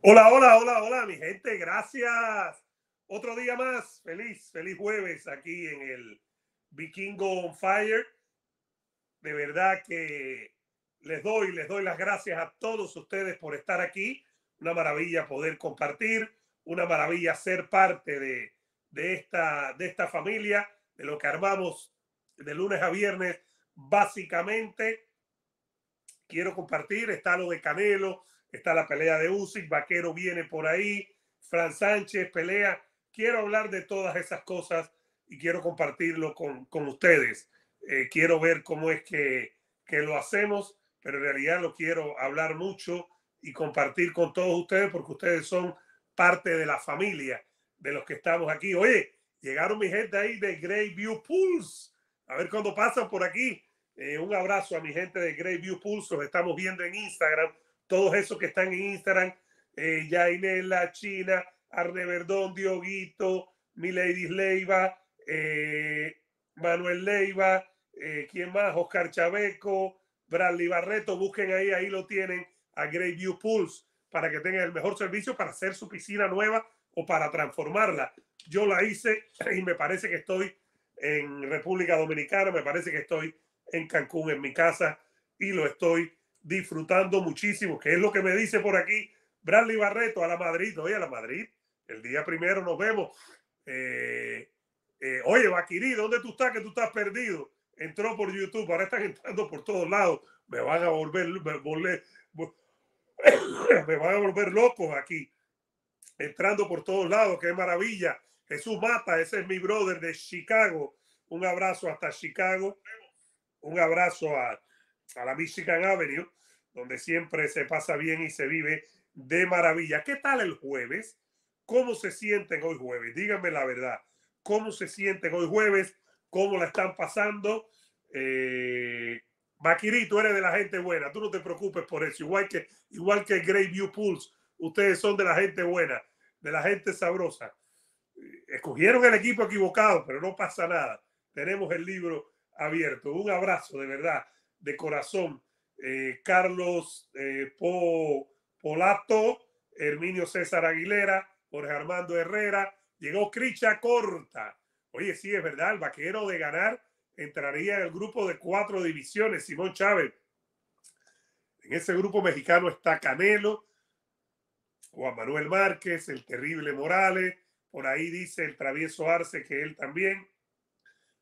Hola, hola, hola, hola, mi gente, gracias. Otro día más, feliz, feliz jueves aquí en el Vikingo on Fire. De verdad que les doy, les doy las gracias a todos ustedes por estar aquí. Una maravilla poder compartir, una maravilla ser parte de, esta, de esta familia, de lo que armamos de lunes a viernes, básicamente. Quiero compartir, está lo de Canelo, Está la pelea de Usyk, Vaquero viene por ahí, Fran Sánchez pelea. Quiero hablar de todas esas cosas y quiero compartirlo con, ustedes. Eh, quiero ver cómo es que, lo hacemos, pero en realidad lo quiero hablar mucho y compartir con todos ustedes porque ustedes son parte de la familia de los que estamos aquí. Oye, llegaron mi gente ahí de Greyview Pools. A ver cuándo pasan por aquí. Eh, un abrazo a mi gente de Greyview Pools. Los estamos viendo en Instagram todos esos que están en Instagram, eh, Yainela, China, Verdón, Dioguito, Milady Leiva, eh, Manuel Leiva, eh, ¿quién más? Oscar Chaveco, Bradley Barreto, busquen ahí, ahí lo tienen, a Great View Pools, para que tengan el mejor servicio para hacer su piscina nueva o para transformarla. Yo la hice y me parece que estoy en República Dominicana, me parece que estoy en Cancún, en mi casa, y lo estoy disfrutando muchísimo, que es lo que me dice por aquí Bradley Barreto a la Madrid. Oye, a la Madrid, el día primero nos vemos. Eh, eh, oye, Vaquirí, ¿dónde tú estás? Que tú estás perdido. Entró por YouTube, ahora están entrando por todos lados. Me van a volver, me, van a volver locos aquí. Entrando por todos lados, qué maravilla. Jesús Mata, ese es mi brother de Chicago. Un abrazo hasta Chicago. Un abrazo a, a la Michigan Avenue, donde siempre se pasa bien y se vive de maravilla. ¿Qué tal el jueves? ¿Cómo se sienten hoy jueves? Díganme la verdad. ¿Cómo se sienten hoy jueves? ¿Cómo la están pasando? Eh, eres de la gente buena, tú no te preocupes por eso. Igual que, igual que View Pools, ustedes son de la gente buena, de la gente sabrosa. Escogieron el equipo equivocado, pero no pasa nada. Tenemos el libro abierto. Un abrazo, de verdad de corazón. Eh, Carlos eh, Polato, Herminio César Aguilera, Jorge Armando Herrera, llegó Cricha Corta. Oye, sí, es verdad, el vaquero de ganar entraría en el grupo de cuatro divisiones, Simón Chávez. En ese grupo mexicano está Canelo, Juan Manuel Márquez, el terrible Morales, por ahí dice el travieso Arce que él también.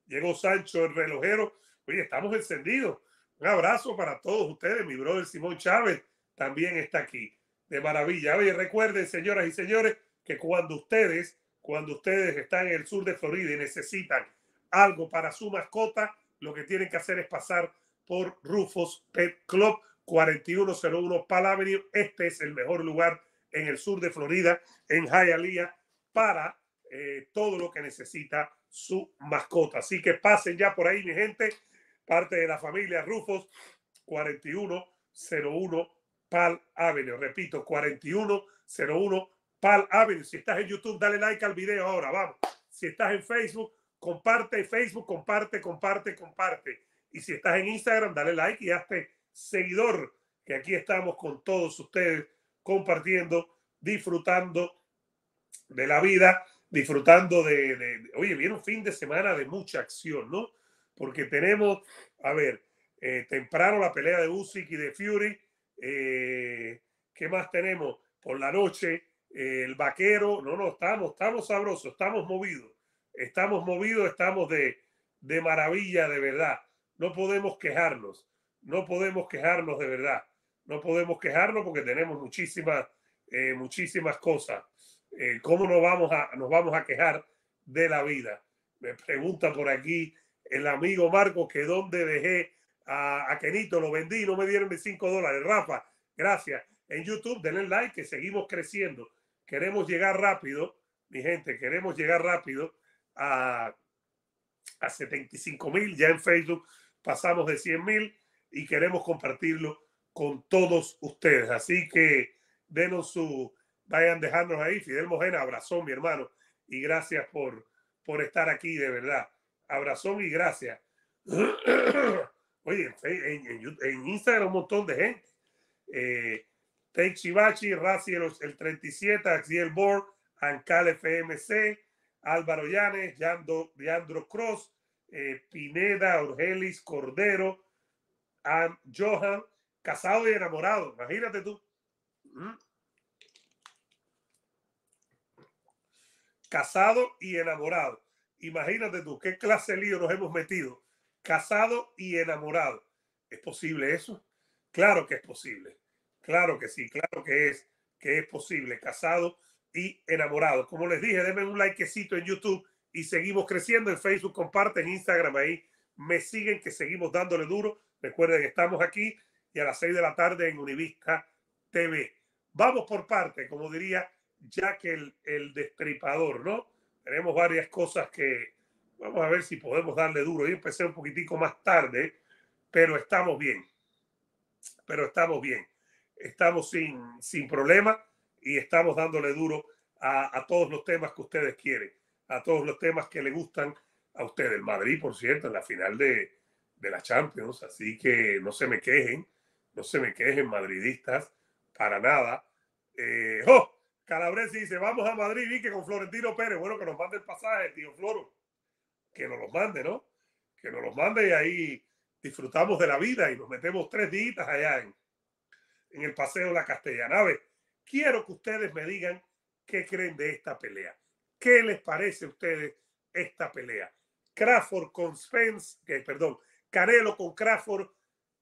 Llegó Sancho el relojero. Oye, estamos encendidos. Un abrazo para todos ustedes. Mi brother Simón Chávez también está aquí. De maravilla. Oye, recuerden, señoras y señores, que cuando ustedes, cuando ustedes están en el sur de Florida y necesitan algo para su mascota, lo que tienen que hacer es pasar por Rufos Pet Club 4101 Palabrio. Este es el mejor lugar en el sur de Florida, en Hialeah, para eh, todo lo que necesita su mascota. Así que pasen ya por ahí, mi gente parte de la familia Rufos, 4101 Pal Avenue. Repito, 4101 Pal Avenue. Si estás en YouTube, dale like al video ahora, vamos. Si estás en Facebook, comparte Facebook, comparte, comparte, comparte. Y si estás en Instagram, dale like y hazte seguidor, que aquí estamos con todos ustedes compartiendo, disfrutando de la vida, disfrutando de, de oye, viene un fin de semana de mucha acción, ¿no? porque tenemos, a ver, eh, temprano la pelea de Usyk y de Fury. Eh, ¿Qué más tenemos? Por la noche, eh, el vaquero. No, no, estamos, estamos sabrosos, estamos movidos. Estamos movidos, estamos de, maravilla, de verdad. No podemos quejarnos, no podemos quejarnos de verdad. No podemos quejarnos porque tenemos muchísimas, muchísimas cosas. ¿Cómo nos vamos, a, nos vamos a quejar de la vida? Me pregunta por aquí el amigo Marco, que donde dejé a, Kenito, lo vendí no me dieron mis 5 dólares. Rafa, gracias. En YouTube, denle like, que seguimos creciendo. Queremos llegar rápido, mi gente, queremos llegar rápido a, 75 mil. Ya en Facebook pasamos de 100 mil y queremos compartirlo con todos ustedes. Así que denos su, vayan dejándonos ahí. Fidel Mojena, abrazón, mi hermano, y gracias por, por estar aquí, de verdad abrazón y gracias. Oye, en, Instagram un montón de gente. Eh, Tech Chivachi, el, 37, Axiel Borg, Ancal FMC, Álvaro Llanes, Yando, Leandro Cross, eh, Pineda, Orgelis, Cordero, Johan, casado y enamorado. Imagínate tú. Mm. Casado y enamorado. Imagínate tú, qué clase de lío nos hemos metido. Casado y enamorado. ¿Es posible eso? Claro que es posible. Claro que sí, claro que es, que es posible. Casado y enamorado. Como les dije, denme un likecito en YouTube y seguimos creciendo en Facebook. Comparten Instagram ahí. Me siguen que seguimos dándole duro. Recuerden, que estamos aquí y a las 6 de la tarde en Univista TV. Vamos por parte, como diría Jack el, el destripador, ¿no? Tenemos varias cosas que vamos a ver si podemos darle duro. Yo empecé un poquitico más tarde, pero estamos bien. Pero estamos bien. Estamos sin, sin problema y estamos dándole duro a, todos los temas que ustedes quieren, a todos los temas que le gustan a ustedes. El Madrid, por cierto, en la final de, de la Champions, así que no se me quejen, no se me quejen madridistas, para nada. Eh, ¡oh! Calabresi dice, vamos a Madrid, y que con Florentino Pérez. Bueno, que nos mande el pasaje, tío Floro. Que nos los mande, ¿no? Que nos los mande y ahí disfrutamos de la vida y nos metemos tres días allá en, el Paseo de la Castellanave. Quiero que ustedes me digan qué creen de esta pelea. ¿Qué les parece a ustedes esta pelea? Crawford con Spence, eh, perdón, Canelo con Crawford,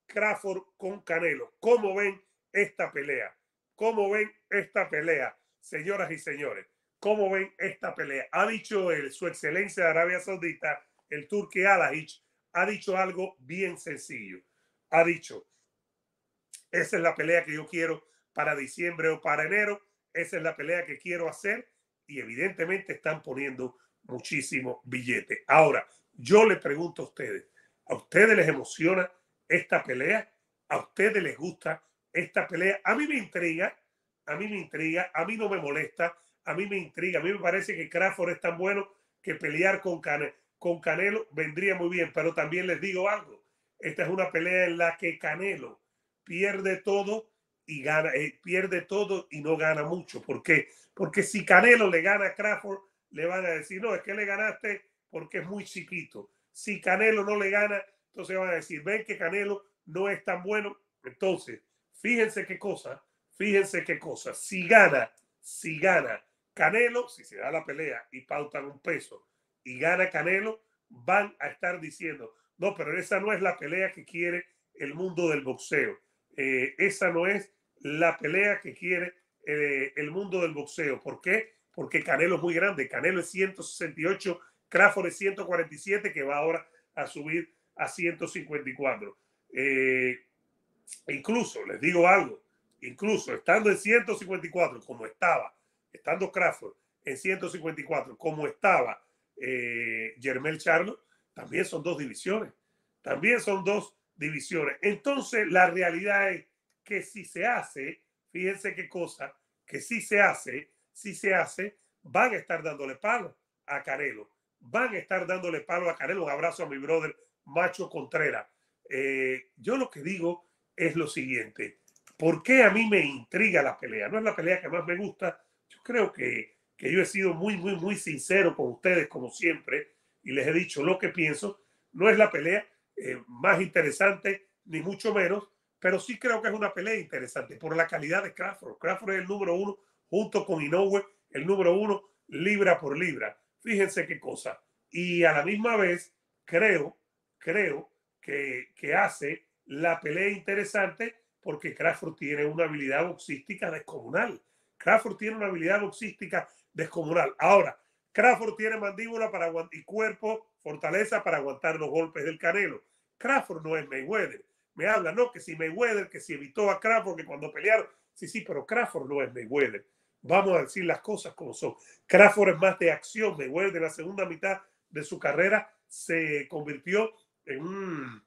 Crawford con Canelo. ¿Cómo ven esta pelea? ¿Cómo ven esta pelea? señoras y señores, ¿cómo ven esta pelea? Ha dicho el, su excelencia de Arabia Saudita, el Turque Alahich, ha dicho algo bien sencillo. Ha dicho, esa es la pelea que yo quiero para diciembre o para enero, esa es la pelea que quiero hacer y evidentemente están poniendo muchísimo billete. Ahora, yo le pregunto a ustedes, ¿a ustedes les emociona esta pelea? ¿A ustedes les gusta esta pelea? A mí me intriga, a mí me intriga, a mí no me molesta, a mí me intriga, a mí me parece que Crawford es tan bueno que pelear con, Canelo vendría muy bien, pero también les digo algo, esta es una pelea en la que Canelo pierde todo y gana, eh, pierde todo y no gana mucho. ¿Por qué? Porque si Canelo le gana a Crawford, le van a decir, no, es que le ganaste porque es muy chiquito. Si Canelo no le gana, entonces van a decir, ven que Canelo no es tan bueno. Entonces, fíjense qué cosa, Fíjense qué cosa. Si gana, si gana Canelo, si se da la pelea y pautan un peso y gana Canelo, van a estar diciendo, no, pero esa no es la pelea que quiere el mundo del boxeo. Eh, esa no es la pelea que quiere eh, el mundo del boxeo. ¿Por qué? Porque Canelo es muy grande. Canelo es 168, Crawford es 147, que va ahora a subir a 154. Eh, incluso, les digo algo, incluso estando en 154 como estaba, estando Crawford en 154 como estaba eh, Germel Charlo, también son dos divisiones. También son dos divisiones. Entonces, la realidad es que si se hace, fíjense qué cosa, que si se hace, si se hace, van a estar dándole palo a Carelo. Van a estar dándole palo a Carelo. Un abrazo a mi brother Macho Contreras. Eh, yo lo que digo es lo siguiente. ¿Por qué a mí me intriga la pelea? No es la pelea que más me gusta. Yo creo que, que yo he sido muy, muy, muy sincero con ustedes, como siempre, y les he dicho lo que pienso. No es la pelea eh, más interesante, ni mucho menos, pero sí creo que es una pelea interesante por la calidad de Crawford. Crawford es el número uno, junto con Inoue, el número uno, libra por libra. Fíjense qué cosa. Y a la misma vez, creo, creo que, que hace la pelea interesante porque Crawford tiene una habilidad boxística descomunal. Crawford tiene una habilidad boxística descomunal. Ahora, Crawford tiene mandíbula para y cuerpo, fortaleza para aguantar los golpes del Canelo. Crawford no es Mayweather. Me habla, no, que si Mayweather, que si evitó a Crawford, que cuando pelearon. Sí, sí, pero Crawford no es Mayweather. Vamos a decir las cosas como son. Crawford es más de acción. Mayweather en la segunda mitad de su carrera se convirtió en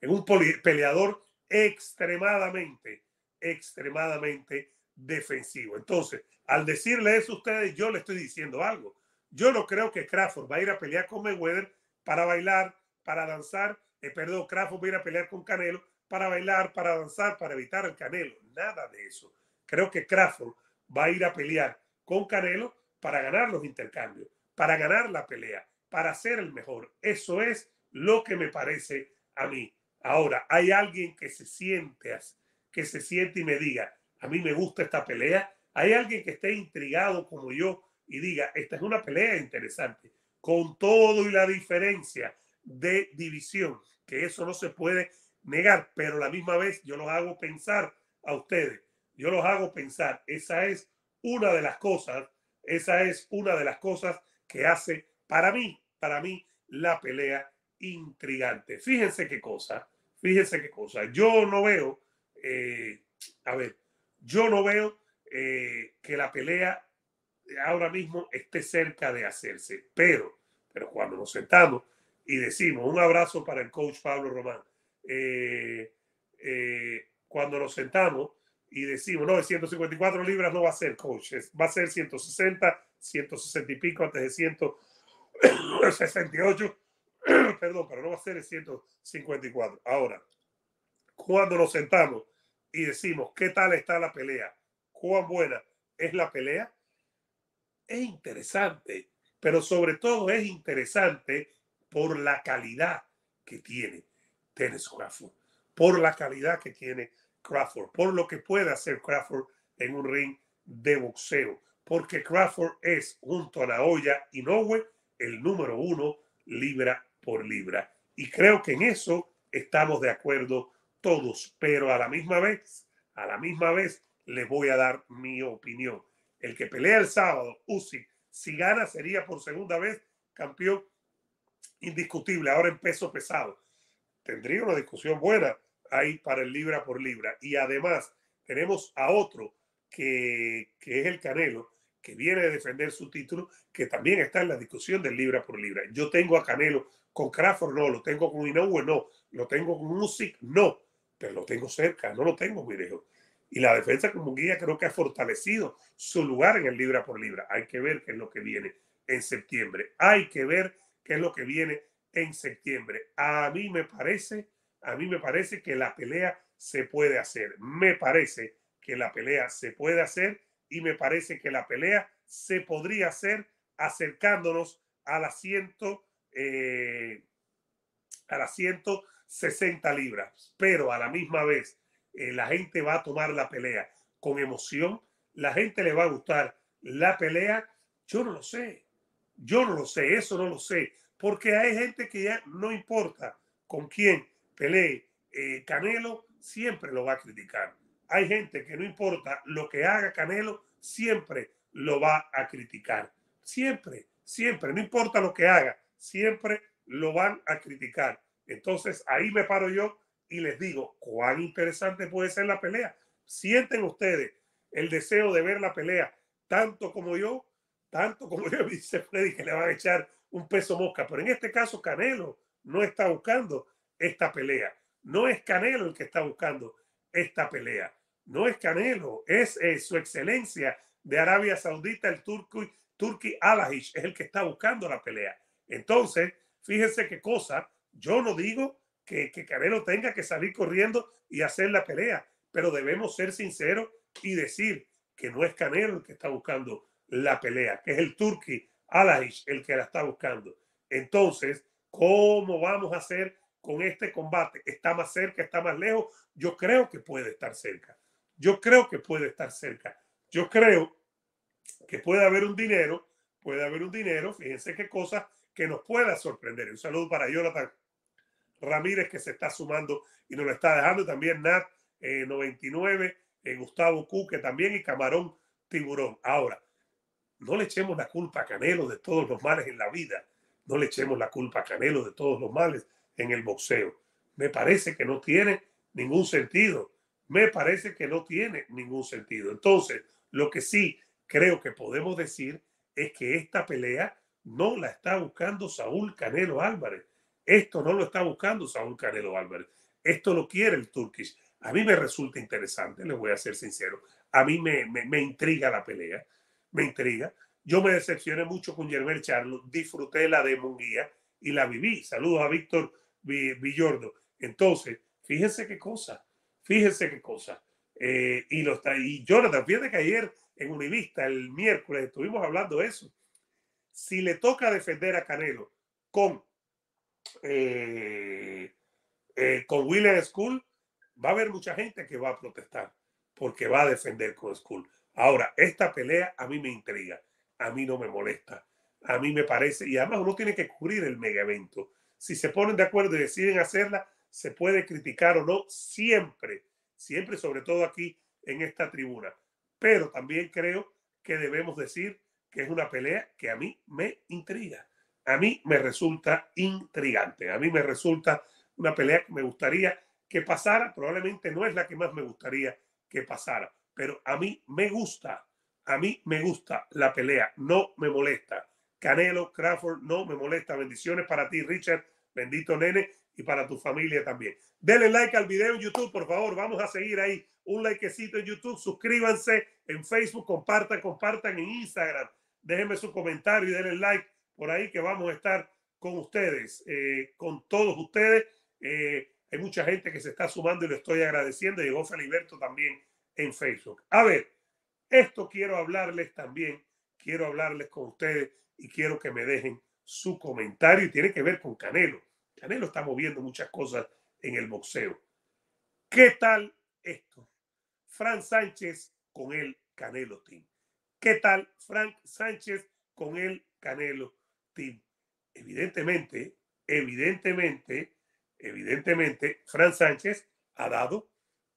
en un peleador extremadamente, extremadamente defensivo. Entonces, al decirle eso a ustedes, yo le estoy diciendo algo. Yo no creo que Crawford va a ir a pelear con Mayweather para bailar, para danzar. Eh, perdón, Crawford va a ir a pelear con Canelo para bailar, para danzar, para evitar al Canelo. Nada de eso. Creo que Crawford va a ir a pelear con Canelo para ganar los intercambios, para ganar la pelea, para ser el mejor. Eso es lo que me parece a mí. Ahora, hay alguien que se siente, que se siente y me diga, a mí me gusta esta pelea. Hay alguien que esté intrigado como yo y diga, esta es una pelea interesante, con todo y la diferencia de división, que eso no se puede negar, pero la misma vez yo los hago pensar a ustedes, yo los hago pensar, esa es una de las cosas, esa es una de las cosas que hace para mí, para mí, la pelea intrigante. Fíjense qué cosa, fíjense qué cosa. Yo no veo, eh, a ver, yo no veo eh, que la pelea ahora mismo esté cerca de hacerse, pero, pero cuando nos sentamos y decimos un abrazo para el coach Pablo Román, eh, cuando nos sentamos y decimos, no, de 154 libras no va a ser coach, va a ser 160, 160 y pico antes de 168 perdón, pero no va a ser el 154. Ahora, cuando nos sentamos y decimos qué tal está la pelea, cuán buena es la pelea, es interesante, pero sobre todo es interesante por la calidad que tiene Tennis Crawford, por la calidad que tiene Crawford, por lo que puede hacer Crawford en un ring de boxeo, porque Crawford es, junto a Naoya Inoue, el número uno libra por libra. Y creo que en eso estamos de acuerdo todos, pero a la misma vez, a la misma vez les voy a dar mi opinión. El que pelea el sábado, Uzi, si gana sería por segunda vez campeón indiscutible, ahora en peso pesado. Tendría una discusión buena ahí para el libra por libra. Y además tenemos a otro que, que es el Canelo, que viene a defender su título, que también está en la discusión del libra por libra. Yo tengo a Canelo con Crawford, no, lo tengo con Inoue, no, lo tengo con Music, no, pero lo tengo cerca, no lo tengo Mirejo. Y la defensa como guía creo que ha fortalecido su lugar en el libra por libra. Hay que ver qué es lo que viene en septiembre. Hay que ver qué es lo que viene en septiembre. A mí me parece, a mí me parece que la pelea se puede hacer. Me parece que la pelea se puede hacer y me parece que la pelea se podría hacer acercándonos al asiento eh, a las 160 libras, pero a la misma vez eh, la gente va a tomar la pelea con emoción, la gente le va a gustar la pelea, yo no lo sé, yo no lo sé, eso no lo sé, porque hay gente que ya no importa con quién pelee eh, Canelo, siempre lo va a criticar. Hay gente que no importa lo que haga Canelo, siempre lo va a criticar. Siempre, siempre, no importa lo que haga, siempre lo van a criticar. Entonces ahí me paro yo y les digo cuán interesante puede ser la pelea. Sienten ustedes el deseo de ver la pelea, tanto como yo, tanto como yo, dice Freddy, que le van a echar un peso mosca. Pero en este caso, Canelo no está buscando esta pelea. No es Canelo el que está buscando esta pelea. No es Canelo, es, eh, su excelencia de Arabia Saudita, el turco, Turki Alahish, es el que está buscando la pelea. Entonces, fíjense qué cosa, yo no digo que, que Canelo tenga que salir corriendo y hacer la pelea, pero debemos ser sinceros y decir que no es Canelo el que está buscando la pelea, que es el Turki Alaish el que la está buscando. Entonces, ¿cómo vamos a hacer con este combate? ¿Está más cerca? ¿Está más lejos? Yo creo que puede estar cerca. Yo creo que puede estar cerca. Yo creo que puede haber un dinero, puede haber un dinero, fíjense qué cosa, que nos pueda sorprender. Un saludo para Jonathan Ramírez que se está sumando y nos lo está dejando. También Nat 99, eh, eh, Gustavo Cuque también y Camarón Tiburón. Ahora, no le echemos la culpa a Canelo de todos los males en la vida. No le echemos la culpa a Canelo de todos los males en el boxeo. Me parece que no tiene ningún sentido. Me parece que no tiene ningún sentido. Entonces, lo que sí creo que podemos decir es que esta pelea no la está buscando Saúl Canelo Álvarez. Esto no lo está buscando Saúl Canelo Álvarez. Esto lo quiere el Turkish. A mí me resulta interesante, les voy a ser sincero. A mí me, intriga la pelea. Me intriga. Yo me decepcioné mucho con Gerber Charlo. Disfruté la de Munguía y la viví. Saludos a Víctor Villordo. Entonces, fíjense qué cosa. Fíjense qué cosa. Eh, y, está, y Jonathan, fíjate que ayer en Univista, el miércoles, estuvimos hablando de eso si le toca defender a Canelo con, eh, eh, con William School, va a haber mucha gente que va a protestar porque va a defender con School. Ahora, esta pelea a mí me intriga, a mí no me molesta, a mí me parece, y además uno tiene que cubrir el mega evento. Si se ponen de acuerdo y deciden hacerla, se puede criticar o no siempre, siempre, sobre todo aquí en esta tribuna. Pero también creo que debemos decir que es una pelea que a mí me intriga. A mí me resulta intrigante. A mí me resulta una pelea que me gustaría que pasara. Probablemente no es la que más me gustaría que pasara, pero a mí me gusta. A mí me gusta la pelea. No me molesta. Canelo, Crawford, no me molesta. Bendiciones para ti, Richard. Bendito nene y para tu familia también. Denle like al video en YouTube, por favor. Vamos a seguir ahí. Un likecito en YouTube. Suscríbanse en Facebook. Compartan, compartan en Instagram déjenme su comentario y denle like por ahí que vamos a estar con ustedes, eh, con todos ustedes. Eh, hay mucha gente que se está sumando y lo estoy agradeciendo. Llegó Feliberto también en Facebook. A ver, esto quiero hablarles también. Quiero hablarles con ustedes y quiero que me dejen su comentario. Y tiene que ver con Canelo. Canelo está moviendo muchas cosas en el boxeo. ¿Qué tal esto? Fran Sánchez con el Canelo Team. ¿Qué tal Frank Sánchez con el Canelo Team? Evidentemente, evidentemente, evidentemente, Frank Sánchez ha dado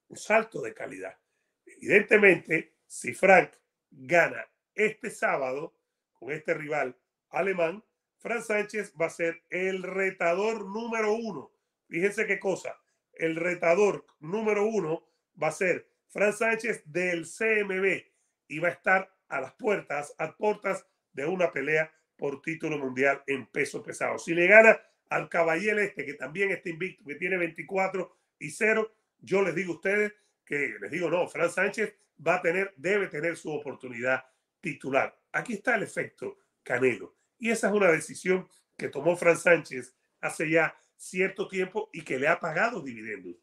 un salto de calidad. Evidentemente, si Frank gana este sábado con este rival alemán, Frank Sánchez va a ser el retador número uno. Fíjense qué cosa. El retador número uno va a ser Frank Sánchez del CMB y va a estar a las puertas, a puertas de una pelea por título mundial en peso pesado. Si le gana al caballero este, que también está invicto, que tiene 24 y 0, yo les digo a ustedes que, les digo no, Fran Sánchez va a tener, debe tener su oportunidad titular. Aquí está el efecto Canelo. Y esa es una decisión que tomó Fran Sánchez hace ya cierto tiempo y que le ha pagado dividendos.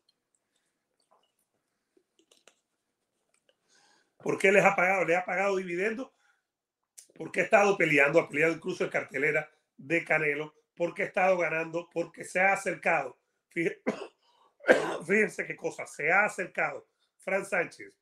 ¿Por qué les ha pagado? Le ha pagado dividendos? Porque ha estado peleando, ha peleado incluso en cartelera de Canelo, porque ha estado ganando, porque se ha acercado. Fíjense qué cosa, se ha acercado Fran Sánchez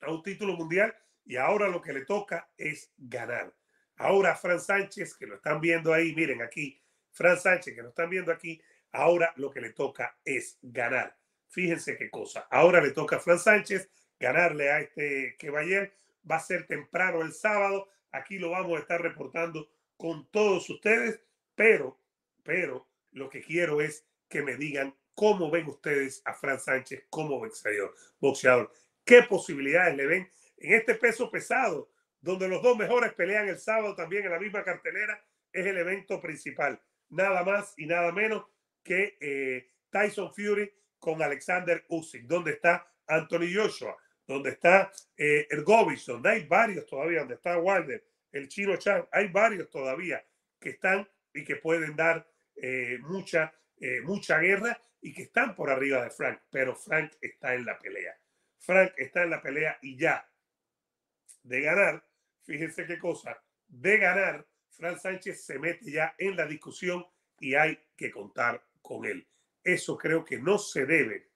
a un título mundial y ahora lo que le toca es ganar. Ahora Fran Sánchez, que lo están viendo ahí, miren aquí, Fran Sánchez, que lo están viendo aquí, ahora lo que le toca es ganar. Fíjense qué cosa. Ahora le toca a Fran Sánchez ganarle a este que Bayer. Va a ser temprano el sábado. Aquí lo vamos a estar reportando con todos ustedes, pero, pero lo que quiero es que me digan cómo ven ustedes a Fran Sánchez como boxeador, boxeador. ¿Qué posibilidades le ven en este peso pesado, donde los dos mejores pelean el sábado también en la misma cartelera? Es el evento principal. Nada más y nada menos que eh, Tyson Fury con Alexander Usyk. donde está Anthony Joshua? donde está eh, el Gobis, donde hay varios todavía, donde está Wilder, el Chino Chan, hay varios todavía que están y que pueden dar eh, mucha, eh, mucha guerra y que están por arriba de Frank, pero Frank está en la pelea. Frank está en la pelea y ya de ganar, fíjense qué cosa, de ganar, Frank Sánchez se mete ya en la discusión y hay que contar con él. Eso creo que no se debe,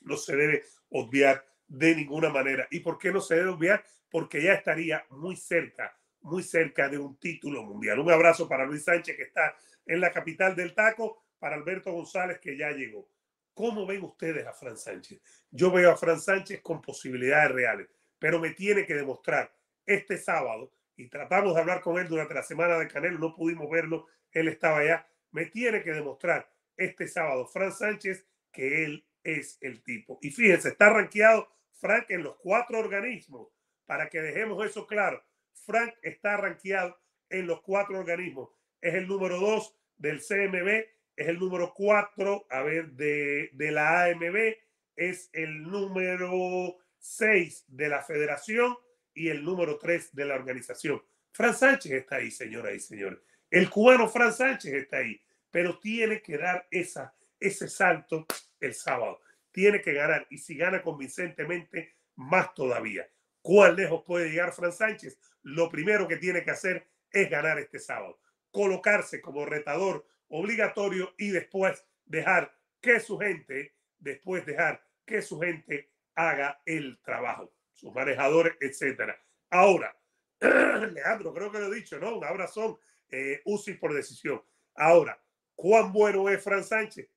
no se debe obviar de ninguna manera. ¿Y por qué no se debe obviar? Porque ya estaría muy cerca, muy cerca de un título mundial. Un abrazo para Luis Sánchez, que está en la capital del taco, para Alberto González, que ya llegó. ¿Cómo ven ustedes a Fran Sánchez? Yo veo a Fran Sánchez con posibilidades reales, pero me tiene que demostrar este sábado, y tratamos de hablar con él durante la semana de Canelo, no pudimos verlo, él estaba allá, me tiene que demostrar este sábado Fran Sánchez que él es el tipo. Y fíjense, está rankeado Frank en los cuatro organismos, para que dejemos eso claro, Frank está rankeado en los cuatro organismos. Es el número dos del CMB, es el número cuatro, a ver, de, la AMB, es el número seis de la federación y el número tres de la organización. Fran Sánchez está ahí, señoras y señores. El cubano Fran Sánchez está ahí, pero tiene que dar esa, ese salto el sábado tiene que ganar y si gana convincentemente, más todavía. ¿Cuán lejos puede llegar Fran Sánchez? Lo primero que tiene que hacer es ganar este sábado, colocarse como retador obligatorio y después dejar que su gente, después dejar que su gente haga el trabajo, sus manejadores, etc. Ahora, Leandro, creo que lo he dicho, ¿no? Un son eh, UCI por decisión. Ahora, ¿cuán bueno es Fran Sánchez?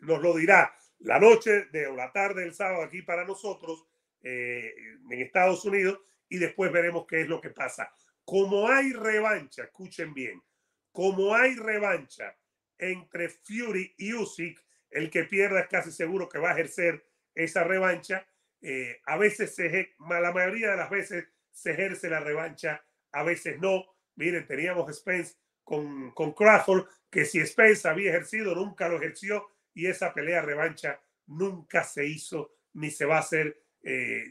Nos lo dirá la noche de o la tarde del sábado aquí para nosotros eh, en Estados Unidos y después veremos qué es lo que pasa. Como hay revancha, escuchen bien, como hay revancha entre Fury y Usyk, el que pierda es casi seguro que va a ejercer esa revancha. Eh, a veces se la mayoría de las veces se ejerce la revancha, a veces no. Miren, teníamos Spence con, con Crawford, que si Spence había ejercido, nunca lo ejerció y esa pelea revancha nunca se hizo ni se va a hacer eh,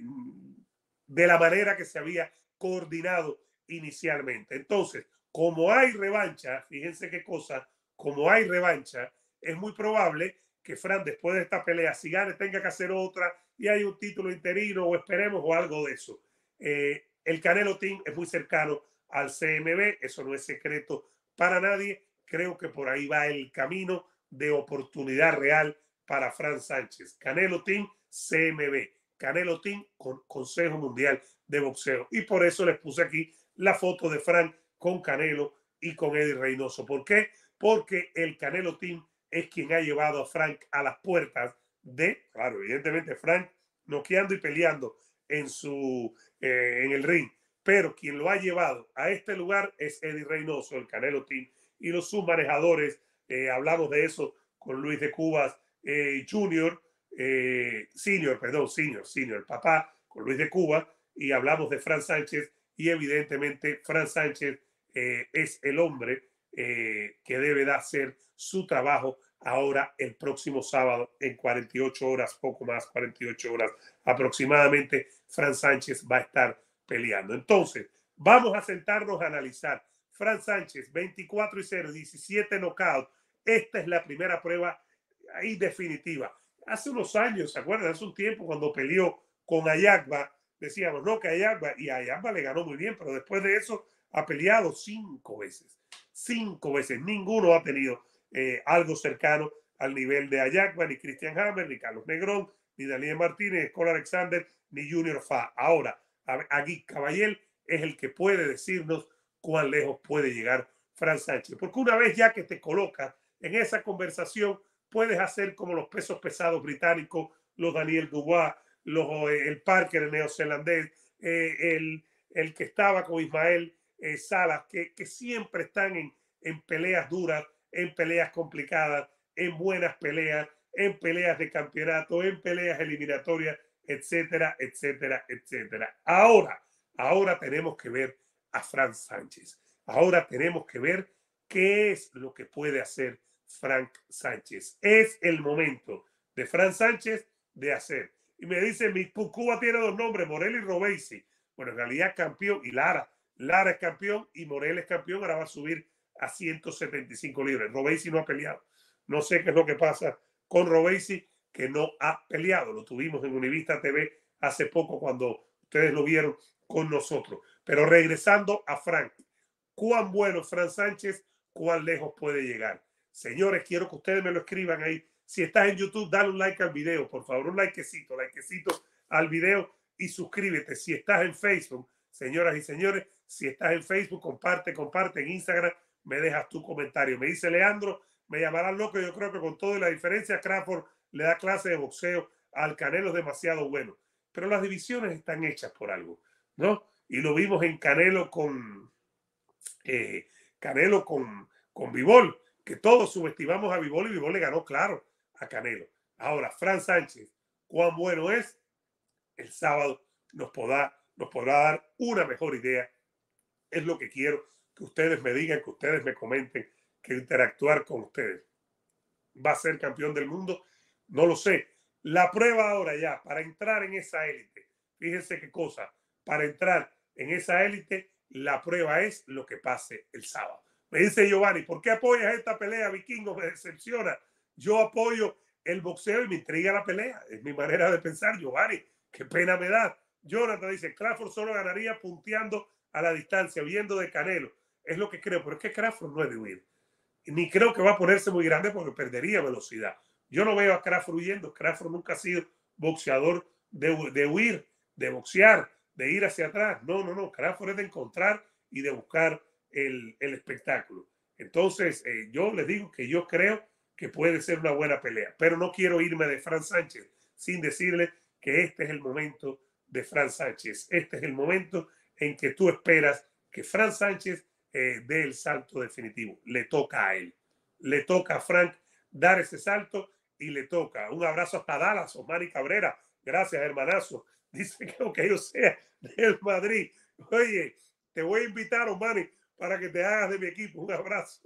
de la manera que se había coordinado inicialmente. Entonces, como hay revancha, fíjense qué cosa, como hay revancha, es muy probable que Fran después de esta pelea, si gane, tenga que hacer otra y hay un título interino o esperemos o algo de eso. Eh, el Canelo Team es muy cercano al CMB, eso no es secreto para nadie. Creo que por ahí va el camino de oportunidad real para Fran Sánchez. Canelo Team CMB. Canelo Team Consejo Mundial de Boxeo. Y por eso les puse aquí la foto de Fran con Canelo y con Eddie Reynoso. ¿Por qué? Porque el Canelo Team es quien ha llevado a Frank a las puertas de, claro, evidentemente Frank noqueando y peleando en su eh, en el ring, pero quien lo ha llevado a este lugar es Eddie Reynoso, el Canelo Team y los submanejadores eh, hablamos de eso con Luis de Cubas eh, Junior, eh, Senior, perdón, Senior, Senior, papá, con Luis de Cuba, y hablamos de Fran Sánchez, y evidentemente Fran Sánchez eh, es el hombre que debe de hacer su trabajo ahora el próximo sábado en 48 horas, poco más, 48 horas aproximadamente, Fran Sánchez va a estar peleando. Entonces, vamos a sentarnos a analizar. Fran Sánchez, 24 y 0, 17 knockout, esta es la primera prueba ahí definitiva. Hace unos años, ¿se acuerdan? Hace un tiempo cuando peleó con Ayagba, decíamos, no, que Ayagba, y Ayagba le ganó muy bien, pero después de eso ha peleado cinco veces, cinco veces. Ninguno ha tenido eh, algo cercano al nivel de Ayagba, ni Christian Hammer, ni Carlos Negrón, ni Daniel Martínez, Cole Alexander, ni Junior Fa. Ahora, aquí Caballel es el que puede decirnos cuán lejos puede llegar Fran Sánchez, porque una vez ya que te coloca en esa conversación puedes hacer como los pesos pesados británicos, los Daniel Dubois, eh, el Parker, neozelandés, eh, el, que estaba con Ismael eh, Salas, que, siempre están en, peleas duras, en peleas complicadas, en buenas peleas, en peleas de campeonato, en peleas eliminatorias, etcétera, etcétera, etcétera. Ahora, ahora tenemos que ver a Fran Sánchez. Ahora tenemos que ver qué es lo que puede hacer Frank Sánchez. Es el momento de Frank Sánchez de hacer. Y me dice, mi Cuba tiene dos nombres, Morel y Robesi. Bueno, en realidad campeón y Lara. Lara es campeón y Morel es campeón. Ahora va a subir a 175 libras. Robesi no ha peleado. No sé qué es lo que pasa con Robesi, que no ha peleado. Lo tuvimos en Univista TV hace poco cuando ustedes lo vieron con nosotros. Pero regresando a Frank, cuán bueno es Frank Sánchez, cuán lejos puede llegar. Señores, quiero que ustedes me lo escriban ahí. Si estás en YouTube, dale un like al video, por favor, un likecito, likecito al video y suscríbete. Si estás en Facebook, señoras y señores, si estás en Facebook, comparte, comparte en Instagram, me dejas tu comentario. Me dice Leandro, me llamarán loco. Yo creo que con toda la diferencia, Crawford le da clase de boxeo al Canelo, es demasiado bueno. Pero las divisiones están hechas por algo, ¿no? Y lo vimos en Canelo con eh, Canelo con, con Bivol que todos subestimamos a Vivoli, y le ganó claro a Canelo. Ahora, Fran Sánchez, cuán bueno es, el sábado nos podrá, nos podrá dar una mejor idea. Es lo que quiero que ustedes me digan, que ustedes me comenten, que interactuar con ustedes. ¿Va a ser campeón del mundo? No lo sé. La prueba ahora ya, para entrar en esa élite, fíjense qué cosa, para entrar en esa élite, la prueba es lo que pase el sábado. Me dice Giovanni, ¿por qué apoyas esta pelea, vikingo? Me decepciona. Yo apoyo el boxeo y me intriga la pelea. Es mi manera de pensar, Giovanni. Qué pena me da. Jonathan dice, Crawford solo ganaría punteando a la distancia, huyendo de Canelo. Es lo que creo, pero es que Crawford no es de huir. Ni creo que va a ponerse muy grande porque perdería velocidad. Yo no veo a Crawford huyendo. Crawford nunca ha sido boxeador de, huir, de boxear, de ir hacia atrás. No, no, no. Crawford es de encontrar y de buscar el, espectáculo. Entonces, eh, yo les digo que yo creo que puede ser una buena pelea, pero no quiero irme de Fran Sánchez sin decirle que este es el momento de Fran Sánchez. Este es el momento en que tú esperas que Fran Sánchez eh, dé el salto definitivo. Le toca a él. Le toca a Frank dar ese salto y le toca. Un abrazo hasta Dallas, Omar y Cabrera. Gracias, hermanazo. Dice que aunque yo sea del Madrid. Oye, te voy a invitar, Omar, para que te hagas de mi equipo. Un abrazo.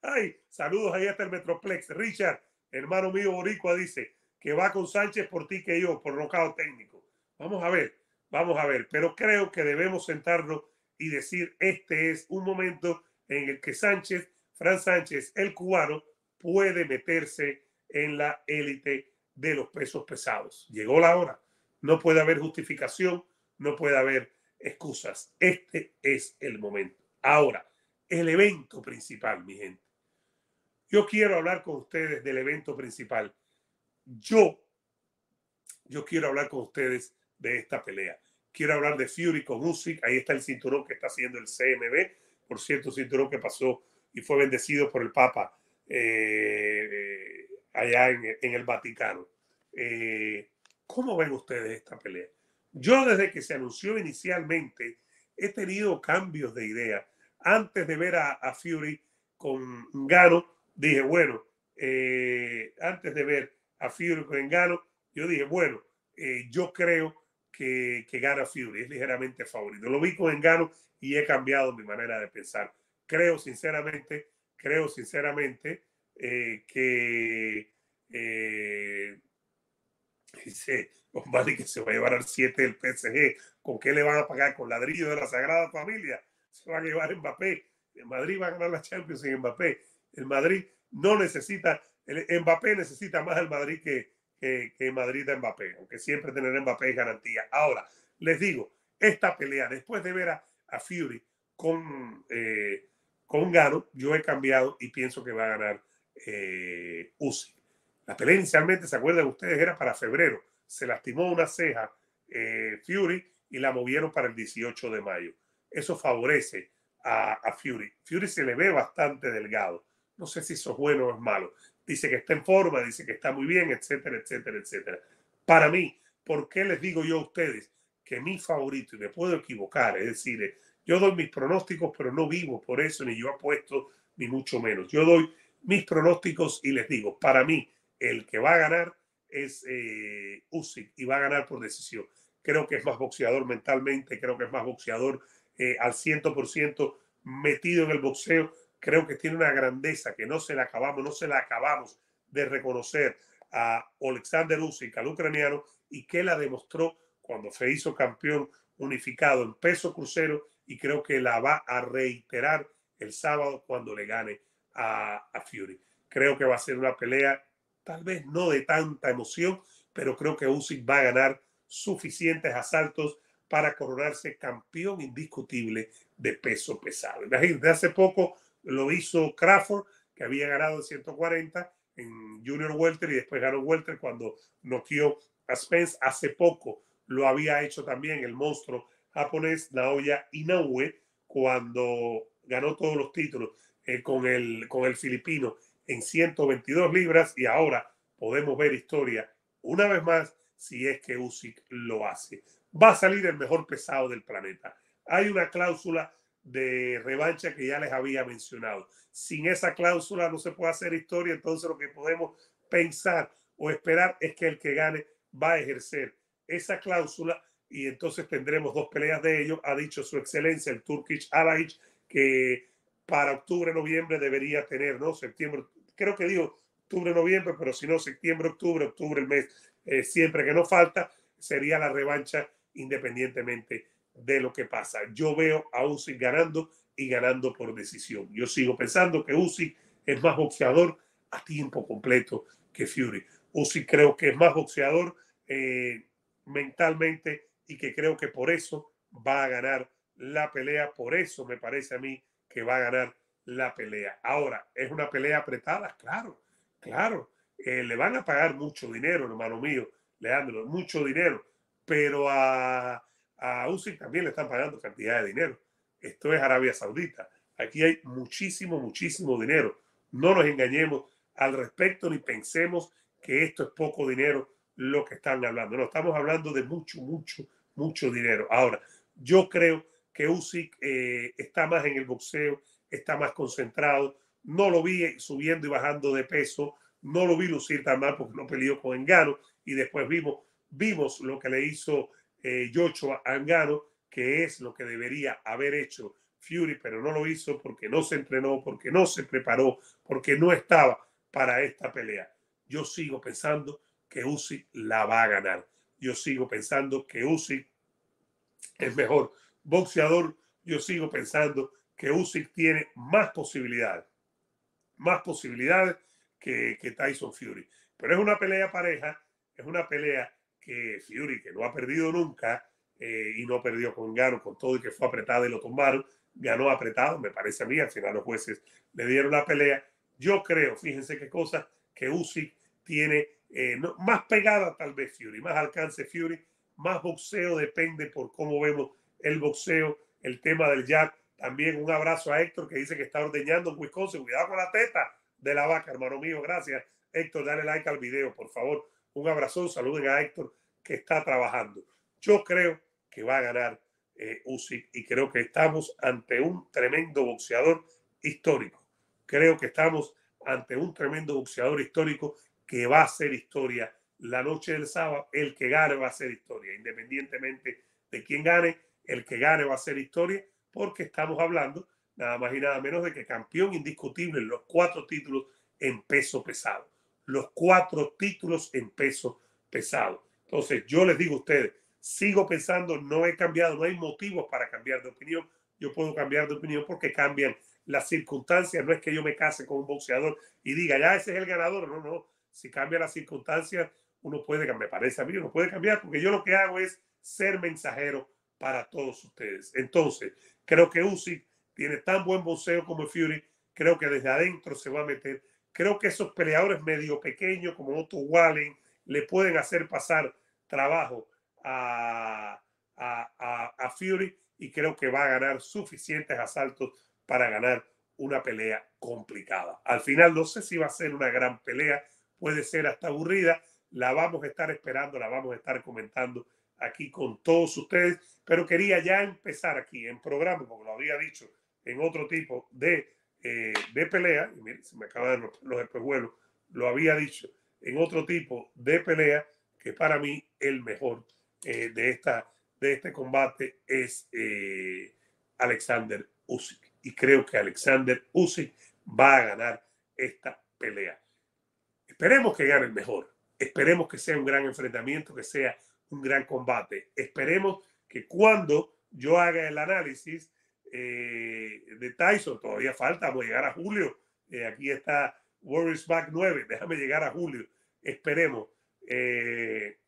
Ay, saludos ahí hasta el Metroplex. Richard, hermano mío Boricua, dice que va con Sánchez por ti que yo, por rocado técnico. Vamos a ver, vamos a ver. Pero creo que debemos sentarnos y decir: este es un momento en el que Sánchez, Fran Sánchez, el cubano, puede meterse en la élite de los pesos pesados. Llegó la hora. No puede haber justificación, no puede haber excusas. Este es el momento. Ahora, el evento principal, mi gente. Yo quiero hablar con ustedes del evento principal. Yo, yo quiero hablar con ustedes de esta pelea. Quiero hablar de Fury con Usyk. Ahí está el cinturón que está haciendo el CMB. Por cierto, cinturón que pasó y fue bendecido por el Papa eh, allá en, el Vaticano. Eh, ¿Cómo ven ustedes esta pelea? Yo desde que se anunció inicialmente he tenido cambios de idea. Antes de ver a, Fury con Gano, dije, bueno, eh, antes de ver a Fury con Gano, yo dije, bueno, eh, yo creo que, que, gana Fury, es ligeramente favorito. Lo vi con Engano y he cambiado mi manera de pensar. Creo sinceramente, creo sinceramente eh, que dice Mbappé que se va a llevar al 7 del PSG. ¿Con qué le van a pagar? ¿Con ladrillo de la Sagrada Familia? Se va a llevar Mbappé. El Madrid va a ganar la Champions en Mbappé. El Madrid no necesita, el Mbappé necesita más el Madrid que, que, Madrid a Mbappé, aunque siempre tener Mbappé es garantía. Ahora, les digo, esta pelea, después de ver a, a Fury con, eh, con Gano, yo he cambiado y pienso que va a ganar eh, UCI la pelea inicialmente, ¿se acuerdan ustedes? Era para febrero. Se lastimó una ceja eh, Fury y la movieron para el 18 de mayo. Eso favorece a, a, Fury. Fury se le ve bastante delgado. No sé si eso es bueno o es malo. Dice que está en forma, dice que está muy bien, etcétera, etcétera, etcétera. Para mí, ¿por qué les digo yo a ustedes que mi favorito, y me puedo equivocar, es decir, eh, yo doy mis pronósticos, pero no vivo por eso, ni yo apuesto, ni mucho menos. Yo doy mis pronósticos y les digo, para mí, el que va a ganar es eh, Usyk y va a ganar por decisión. Creo que es más boxeador mentalmente, creo que es más boxeador eh, al 100% metido en el boxeo. Creo que tiene una grandeza que no se la acabamos, no se la acabamos de reconocer a Alexander Usyk, al ucraniano, y que la demostró cuando se hizo campeón unificado en peso crucero y creo que la va a reiterar el sábado cuando le gane a Fury. Creo que va a ser una pelea tal vez no de tanta emoción, pero creo que Usyk va a ganar suficientes asaltos para coronarse campeón indiscutible de peso pesado. Imagínate, hace poco lo hizo Crawford, que había ganado 140 en Junior Welter y después ganó Welter cuando noqueó a Spence. Hace poco lo había hecho también el monstruo japonés Naoya Inoue cuando ganó todos los títulos eh, con, el, con el filipino en 122 libras y ahora podemos ver historia una vez más si es que Usyk lo hace. Va a salir el mejor pesado del planeta. Hay una cláusula de revancha que ya les había mencionado. Sin esa cláusula no se puede hacer historia, entonces lo que podemos pensar o esperar es que el que gane va a ejercer esa cláusula y entonces tendremos dos peleas de ellos. Ha dicho su excelencia el Turkish Alaic, que para octubre, noviembre debería tener, ¿no? Septiembre, creo que digo octubre, noviembre, pero si no, septiembre, octubre, octubre, el mes, eh, siempre que no falta, sería la revancha independientemente de lo que pasa. Yo veo a Usyk ganando y ganando por decisión. Yo sigo pensando que Usyk es más boxeador a tiempo completo que Fury. Usyk creo que es más boxeador eh, mentalmente y que creo que por eso va a ganar la pelea. Por eso me parece a mí que va a ganar la pelea. Ahora, es una pelea apretada, claro, claro. Eh, le van a pagar mucho dinero, hermano mío, Leandro, mucho dinero. Pero a, a Usyk también le están pagando cantidad de dinero. Esto es Arabia Saudita. Aquí hay muchísimo, muchísimo dinero. No nos engañemos al respecto ni pensemos que esto es poco dinero lo que están hablando. No, estamos hablando de mucho, mucho, mucho dinero. Ahora, yo creo que Usyk eh, está más en el boxeo está más concentrado. No lo vi subiendo y bajando de peso, no lo vi lucir tan mal porque no peleó con Engano y después vimos, vimos lo que le hizo eh, Yocho a Engano, que es lo que debería haber hecho Fury, pero no lo hizo porque no se entrenó, porque no se preparó, porque no estaba para esta pelea. Yo sigo pensando que Uzi la va a ganar. Yo sigo pensando que Uzi es mejor boxeador. Yo sigo pensando que Usyk tiene más posibilidad, más posibilidad que, Tyson Fury. Pero es una pelea pareja, es una pelea que Fury, que no ha perdido nunca eh, y no perdió con Gano, con todo y que fue apretada y lo tomaron, ganó apretado, me parece a mí, al final los jueces le dieron la pelea. Yo creo, fíjense qué cosa, que Usyk tiene eh, más pegada tal vez Fury, más alcance Fury, más boxeo, depende por cómo vemos el boxeo, el tema del Jack. También un abrazo a Héctor que dice que está ordeñando en Wisconsin. Cuidado con la teta de la vaca, hermano mío. Gracias, Héctor. Dale like al video, por favor. Un abrazo. Saluden a Héctor que está trabajando. Yo creo que va a ganar eh, y creo que estamos ante un tremendo boxeador histórico. Creo que estamos ante un tremendo boxeador histórico que va a hacer historia la noche del sábado. El que gane va a hacer historia, independientemente de quién gane, el que gane va a hacer historia porque estamos hablando nada más y nada menos de que campeón indiscutible en los cuatro títulos en peso pesado. Los cuatro títulos en peso pesado. Entonces, yo les digo a ustedes, sigo pensando, no he cambiado, no hay motivos para cambiar de opinión. Yo puedo cambiar de opinión porque cambian las circunstancias. No es que yo me case con un boxeador y diga, ya ese es el ganador. No, no. Si cambian las circunstancias, uno puede Me parece a mí, uno puede cambiar porque yo lo que hago es ser mensajero para todos ustedes. Entonces, Creo que Usyk tiene tan buen boxeo como Fury. Creo que desde adentro se va a meter. Creo que esos peleadores medio pequeños como Otto Wallen le pueden hacer pasar trabajo a Fury y creo que va a ganar suficientes asaltos para ganar una pelea complicada. Al final no sé si va a ser una gran pelea, puede ser hasta aburrida, la vamos a estar esperando, la vamos a estar comentando aquí con todos ustedes, pero quería ya empezar aquí en programa, como lo había dicho en otro tipo de, eh, pelea, y se me acaban los, después espejuelos, lo había dicho en otro tipo de pelea, que para mí el mejor eh, de, esta, de este combate es eh, Alexander Usyk. Y creo que Alexander Usyk va a ganar esta pelea. Esperemos que gane el mejor. Esperemos que sea un gran enfrentamiento, que sea un gran combate. Esperemos que cuando yo haga el análisis eh, de Tyson, todavía falta, voy a llegar a julio. Eh, aquí está Warriors Back 9, déjame llegar a julio. Esperemos. Eh,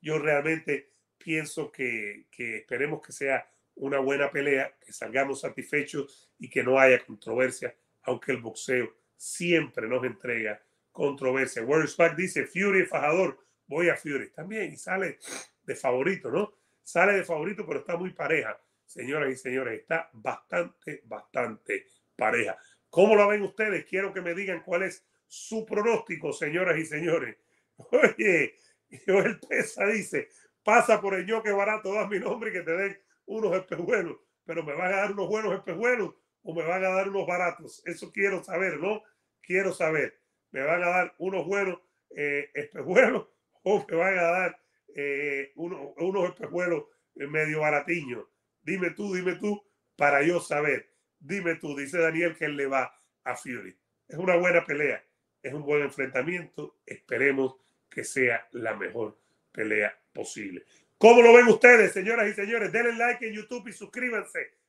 yo realmente pienso que, que esperemos que sea una buena pelea, que salgamos satisfechos y que no haya controversia, aunque el boxeo siempre nos entrega controversia. Warriors Back dice, Fury fajador, voy a Fiore también y sale de favorito, ¿no? Sale de favorito, pero está muy pareja. Señoras y señores, está bastante, bastante pareja. ¿Cómo lo ven ustedes? Quiero que me digan cuál es su pronóstico, señoras y señores. Oye, el Pesa dice, pasa por el yo que barato, da mi nombre y que te den unos espejuelos, pero me van a dar unos buenos espejuelos o me van a dar unos baratos. Eso quiero saber, ¿no? Quiero saber. Me van a dar unos buenos eh, espejuelos o oh, me van a dar eh, unos espejuelos eh, medio baratiños. Dime tú, dime tú, para yo saber. Dime tú, dice Daniel que él le va a Fury. Es una buena pelea, es un buen enfrentamiento. Esperemos que sea la mejor pelea posible. ¿Cómo lo ven ustedes, señoras y señores? Denle like en YouTube y suscríbanse